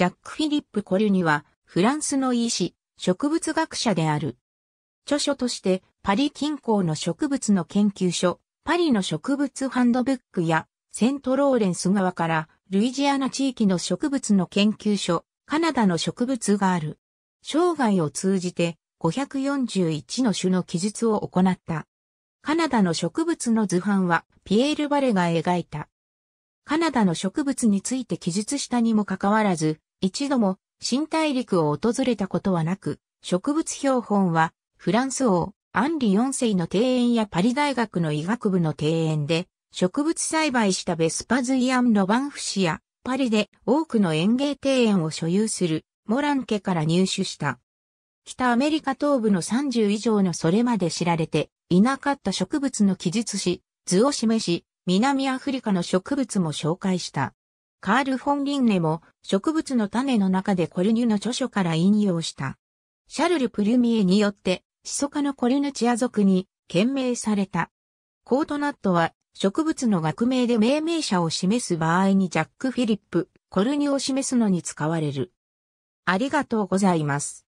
ジャック・フィリップ・コリュニは、フランスの医師、植物学者である。著書として、パリ近郊の植物の研究所、パリの植物ハンドブックや、セントローレンス側から、ルイジアナ地域の植物の研究所、カナダの植物がある。生涯を通じて、541の種の記述を行った。カナダの植物の図版は、ピエール・バレが描いた。カナダの植物について記述したにもかかわらず、一度も新大陸を訪れたことはなく、植物標本はフランス王アンリ4世の庭園やパリ大学の医学部の庭園で植物栽培したベスパズイアン・ロバンフ氏やパリで多くの園芸庭園を所有するモラン家から入手した。北アメリカ東部の30以上のそれまで知られていなかった植物の記述し、図を示し、南アフリカの植物も紹介した。カール・フォン・リンネも植物の種の中でコルニュの著書から引用した。シャルル・プルミエによって、シソ科のコルヌチア族に懸命された。コートナットは植物の学名で命名者を示す場合にジャック・フィリップ、コルニュを示すのに使われる。ありがとうございます。